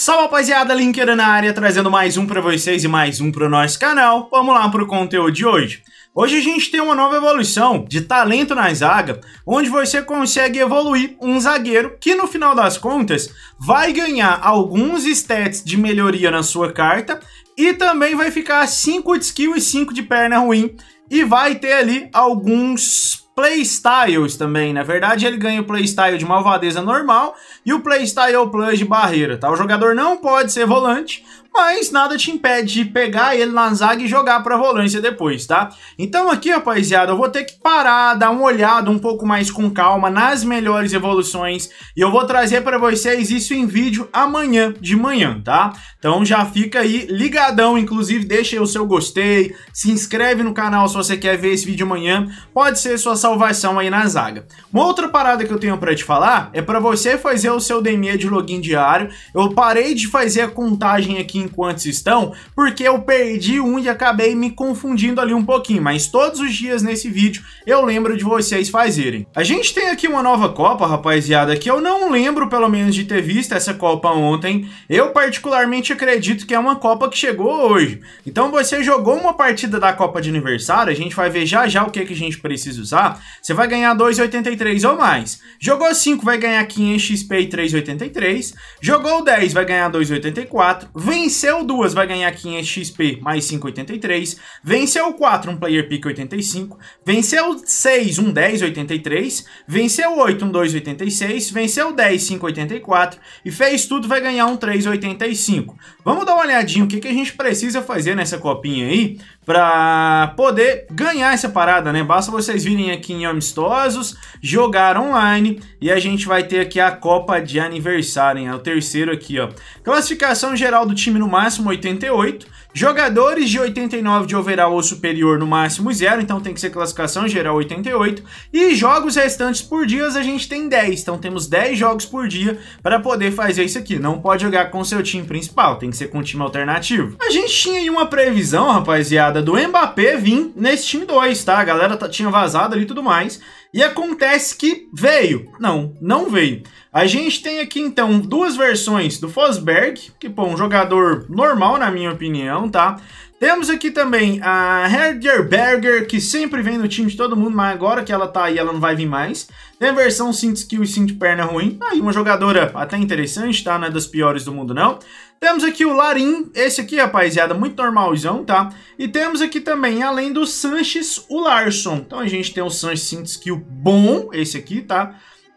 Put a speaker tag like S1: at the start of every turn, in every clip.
S1: Salve rapaziada, Linkeira na área, trazendo mais um para vocês e mais um para o nosso canal. Vamos lá para o conteúdo de hoje. Hoje a gente tem uma nova evolução de talento na zaga, onde você consegue evoluir um zagueiro que no final das contas vai ganhar alguns stats de melhoria na sua carta e também vai ficar 5 de skill e 5 de perna ruim e vai ter ali alguns Playstyles também. Na verdade, ele ganha o Playstyle de malvadeza normal e o Playstyle Plus de barreira, tá? O jogador não pode ser volante, mas nada te impede de pegar ele na zaga e jogar para volância depois, tá? Então aqui, rapaziada, eu vou ter que parar, dar uma olhada um pouco mais com calma nas melhores evoluções e eu vou trazer para vocês isso em vídeo amanhã de manhã, tá? Então já fica aí ligadão, inclusive deixa aí o seu gostei, se inscreve no canal se você quer ver esse vídeo amanhã, pode ser sua salvação aí na zaga. Uma outra parada que eu tenho para te falar é para você fazer o seu DME de login diário. Eu parei de fazer a contagem aqui em enquanto estão, porque eu perdi um e acabei me confundindo ali um pouquinho, mas todos os dias nesse vídeo eu lembro de vocês fazerem. A gente tem aqui uma nova Copa, rapaziada, que eu não lembro pelo menos de ter visto essa Copa ontem. Eu particularmente acredito que é uma Copa que chegou hoje. Então você jogou uma partida da Copa de aniversário, a gente vai ver já já o que, que a gente precisa usar. Você vai ganhar 2,83 ou mais. Jogou 5, vai ganhar 500 XP e 3,83. Jogou 10, vai ganhar 2,84. Vem Venceu duas, vai ganhar 500 XP mais 5,83. Venceu 4, um player pick 85. Venceu 6, um 10, 83. Venceu 8, um 2, 86. Venceu 10, 584 E fez tudo, vai ganhar um 385 Vamos dar uma olhadinha o que, que a gente precisa fazer nessa copinha aí para poder ganhar essa parada, né? Basta vocês virem aqui em Amistosos, jogar online e a gente vai ter aqui a Copa de Aniversário, hein? é o terceiro aqui, ó. Classificação geral do time no máximo 88, Jogadores de 89 de overall ou superior no máximo 0, então tem que ser classificação geral 88. E jogos restantes por dias a gente tem 10, então temos 10 jogos por dia para poder fazer isso aqui. Não pode jogar com seu time principal, tem que ser com time alternativo. A gente tinha aí uma previsão, rapaziada, do Mbappé vir nesse time 2, tá? A galera tá, tinha vazado ali e tudo mais. E acontece que veio. Não, não veio. A gente tem aqui então duas versões do Fosberg, que pô, um jogador normal na minha opinião, tá? Temos aqui também a Herderberger, que sempre vem no time de todo mundo, mas agora que ela tá aí, ela não vai vir mais. Tem a versão Synth Skill e Synth Perna ruim. Aí uma jogadora até interessante, tá? Não é das piores do mundo, não. Temos aqui o Larim, esse aqui, rapaziada, muito normalzão, tá? E temos aqui também, além do Sanches, o Larson. Então a gente tem o Sanches Synth Skill bom, esse aqui, tá?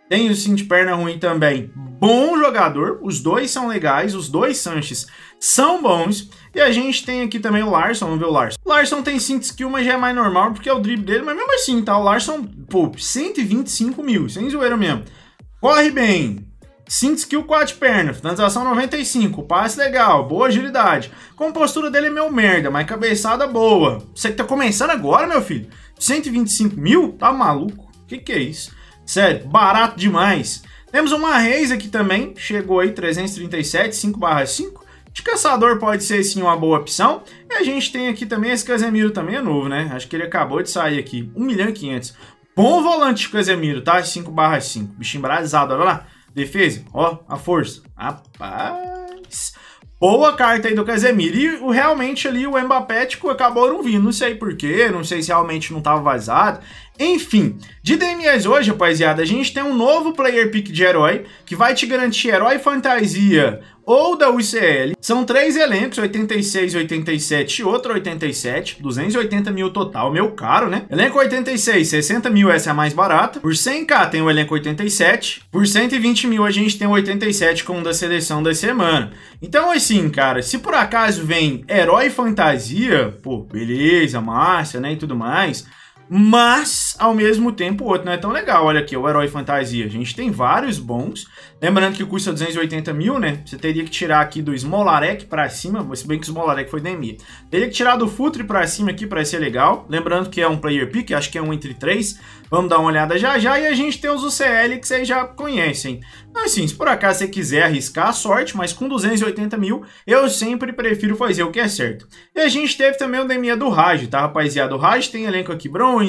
S1: Tem o Synth Perna ruim também, bom jogador. Os dois são legais, os dois Sanches são bons. E a gente tem aqui também o Larson, vamos ver o Larson. O Larson tem 5 skill, mas já é mais normal, porque é o drible dele, mas mesmo assim, tá? O Larson, pô, 125 mil, sem zoeira mesmo. Corre bem, Synth Skill Quad Perna, finalização 95, passe legal, boa agilidade. Compostura dele é meu merda, mas cabeçada boa. Você que tá começando agora, meu filho? 125 mil? Tá maluco? Que que é isso? Sério, barato demais. Temos uma Reis aqui também, chegou aí 337, 5 barra 5. De caçador pode ser sim uma boa opção. E a gente tem aqui também, esse Casemiro também é novo, né? Acho que ele acabou de sair aqui, 1 milhão e 500. Bom volante Casemiro, tá? 5 barra 5, bichinho brasado, olha lá. Defesa, ó, a força. Rapaz. Boa carta aí do Casemiro. E realmente ali o Mbappé tipo, acabou não vindo. Não sei porquê, não sei se realmente não tava vazado. Enfim, de DMS hoje, rapaziada, a gente tem um novo player pick de herói que vai te garantir herói fantasia, ou da UCL. São três elencos, 86, 87 e outro 87, 280 mil total, meu caro, né? Elenco 86, 60 mil, essa é a mais barata. Por 100k tem o elenco 87, por 120 mil a gente tem o 87 como da seleção da semana. Então, assim, cara, se por acaso vem herói fantasia, pô, beleza, márcia né, e tudo mais mas ao mesmo tempo o outro não é tão legal. Olha aqui, o Herói Fantasia. A gente tem vários bons. Lembrando que custa é 280 mil, né? Você teria que tirar aqui do Smolarek pra cima, se bem que o Smolarek foi DMI. Teria que tirar do Futre pra cima aqui pra ser legal. Lembrando que é um player pick, acho que é um entre três. Vamos dar uma olhada já já. E a gente tem os UCL que vocês já conhecem. Então, assim, se por acaso você quiser arriscar a sorte, mas com 280 mil, eu sempre prefiro fazer o que é certo. E a gente teve também o DMI do Raj, tá, rapaziada? O Raj tem elenco aqui bronze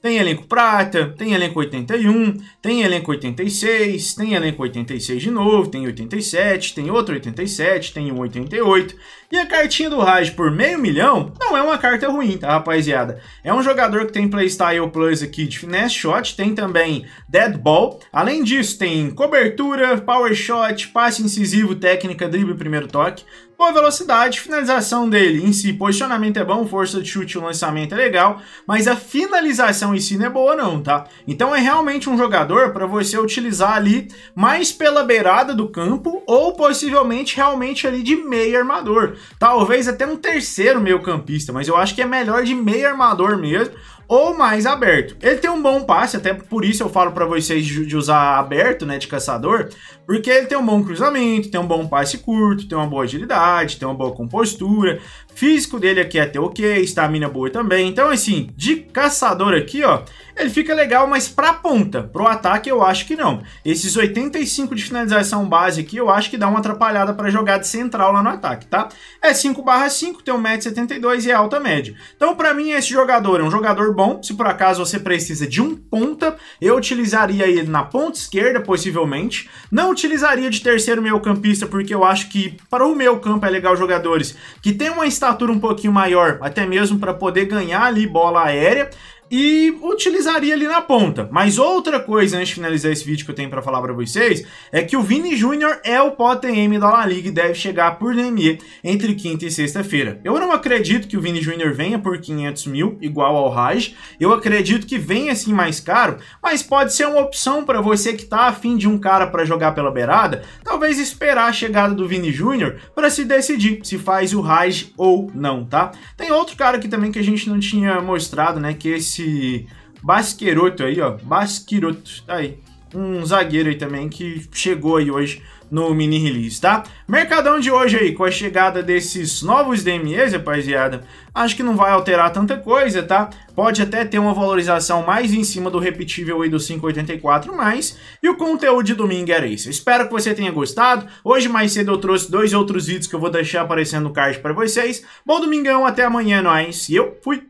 S1: tem elenco prata, tem elenco 81, tem elenco 86, tem elenco 86 de novo, tem 87, tem outro 87, tem um 88. E a cartinha do Raj por meio milhão não é uma carta ruim, tá, rapaziada? É um jogador que tem Playstyle Plus aqui de Finesse Shot, tem também Dead Ball. Além disso, tem cobertura, Power Shot, passe incisivo, técnica, drible, primeiro toque. Boa velocidade, finalização dele em si, posicionamento é bom, força de chute, o lançamento é legal, mas a finalização em si não é boa não, tá? Então é realmente um jogador para você utilizar ali mais pela beirada do campo ou possivelmente realmente ali de meio armador. Talvez até um terceiro meio campista, mas eu acho que é melhor de meio armador mesmo, ou mais aberto. Ele tem um bom passe, até por isso eu falo para vocês de usar aberto, né, de caçador, porque ele tem um bom cruzamento, tem um bom passe curto, tem uma boa agilidade, tem uma boa compostura. Físico dele aqui é até ok, estamina boa também. Então, assim, de caçador aqui, ó, ele fica legal, mas pra ponta, pro ataque eu acho que não. Esses 85 de finalização base aqui, eu acho que dá uma atrapalhada para jogar de central lá no ataque, tá? É 5 barra 5, tem 172 72 e é alta média. Então, para mim, esse jogador é um jogador bom. Se por acaso você precisa de um ponta, eu utilizaria ele na ponta esquerda, possivelmente. Não utilizaria de terceiro meio campista, porque eu acho que para o meu campo é legal jogadores que tem uma estatura um pouquinho maior, até mesmo para poder ganhar ali bola aérea e utilizaria ali na ponta. Mas outra coisa, antes de finalizar esse vídeo que eu tenho para falar para vocês, é que o Vini Júnior é o Potem M da La Liga e deve chegar por DME entre quinta e sexta-feira. Eu não acredito que o Vini Júnior venha por 500 mil, igual ao Raj. Eu acredito que venha assim mais caro, mas pode ser uma opção para você que tá afim de um cara para jogar pela beirada, talvez esperar a chegada do Vini Júnior para se decidir se faz o Raj ou não, tá? Tem outro cara aqui também que a gente não tinha mostrado, né, que esse esse Basqueroto aí, ó. Basqueroto, tá aí. Um zagueiro aí também que chegou aí hoje no mini release, tá? Mercadão de hoje aí, com a chegada desses novos DMEs, rapaziada, acho que não vai alterar tanta coisa, tá? Pode até ter uma valorização mais em cima do repetível aí do 584, mais E o conteúdo de domingo era isso. Espero que você tenha gostado. Hoje mais cedo eu trouxe dois outros vídeos que eu vou deixar aparecendo no card para vocês. Bom domingão, até amanhã, é nós. E eu fui!